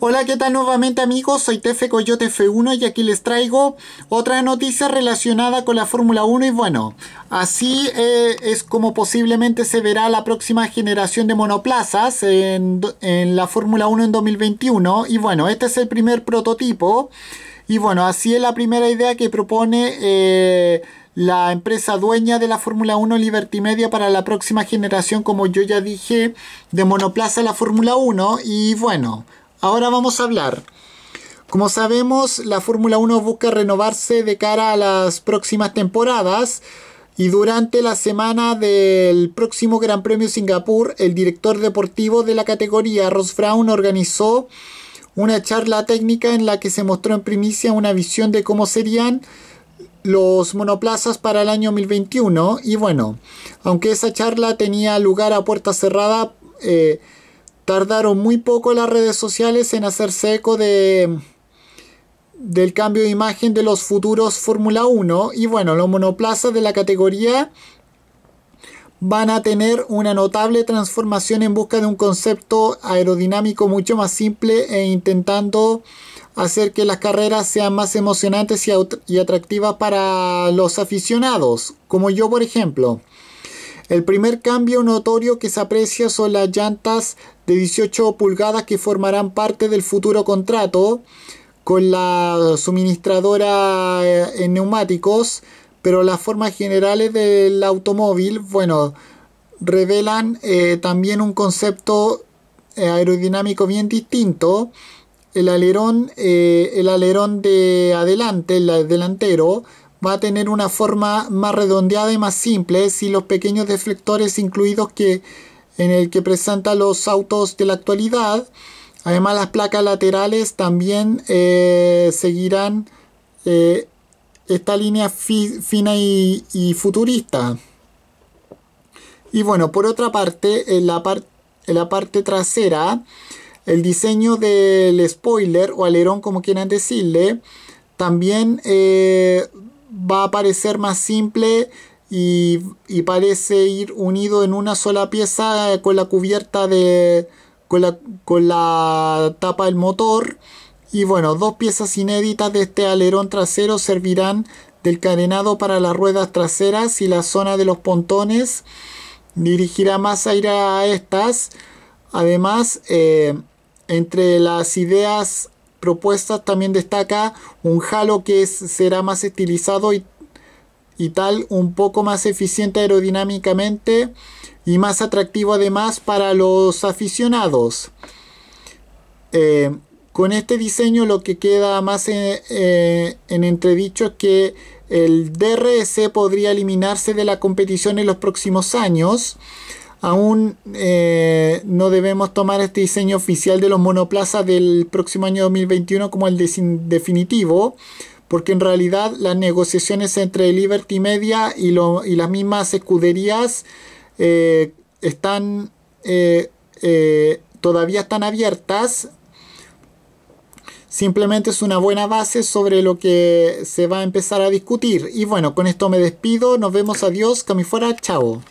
Hola, ¿qué tal nuevamente amigos? Soy Tefe Coyote F1 y aquí les traigo otra noticia relacionada con la Fórmula 1 y bueno, así eh, es como posiblemente se verá la próxima generación de monoplazas en, la Fórmula 1 en 2021 y bueno, este es el primer prototipo y bueno, así es la primera idea que propone... Eh, la empresa dueña de la Fórmula 1 Liberty Media para la próxima generación, como yo ya dije, de monoplaza la Fórmula 1. Y bueno, Ahora vamos a hablar. Como sabemos, la Fórmula 1 busca renovarse de cara a las próximas temporadas. Y durante la semana del próximo Gran Premio Singapur, el director deportivo de la categoría, Ross Fraun, organizó una charla técnica en la que se mostró en primicia una visión de cómo serían los monoplazas para el año 2021. Y bueno, aunque esa charla tenía lugar a puerta cerrada, eh, tardaron muy poco las redes sociales en hacerse eco de, del cambio de imagen de los futuros Fórmula 1 y bueno, los monoplazas de la categoría van a tener una notable transformación en busca de un concepto aerodinámico mucho más simple e intentando hacer que las carreras sean más emocionantes y atractivas para los aficionados, como yo por ejemplo. El primer cambio notorio que se aprecia son las llantas de 18 pulgadas que formarán parte del futuro contrato con la suministradora eh, en neumáticos, pero las formas generales del automóvil, bueno, revelan eh, también un concepto eh, aerodinámico bien distinto. El alerón, el alerón de adelante, el delantero, va a tener una forma más redondeada y más simple si los pequeños deflectores incluidos que en el que presentan los autos de la actualidad. Además las placas laterales también eh, seguirán eh, esta línea fina y, futurista. Y bueno, por otra parte, en la, en la parte trasera, el diseño del spoiler o alerón, como quieran decirle, también eh, va a parecer más simple y, parece ir unido en una sola pieza eh, con la cubierta de con la, tapa del motor y bueno dos piezas inéditas de este alerón trasero servirán del carenado para las ruedas traseras y la zona de los pontones dirigirá más aire a estas además eh, entre las ideas propuestas también destaca un halo que será más estilizado y, tal, un poco más eficiente aerodinámicamente y más atractivo además para los aficionados. Eh, con este diseño lo que queda más en, eh, eh, en, entredicho es que el DRS podría eliminarse de la competición en los próximos años Aún eh, no debemos tomar este diseño oficial de los monoplazas del próximo año 2021 como el definitivo, porque en realidad las negociaciones entre Liberty Media y, las mismas escuderías eh, están eh, todavía están abiertas. Simplemente es una buena base sobre lo que se va a empezar a discutir. Y bueno, con esto me despido. Nos vemos. Adiós. fuera, Chao.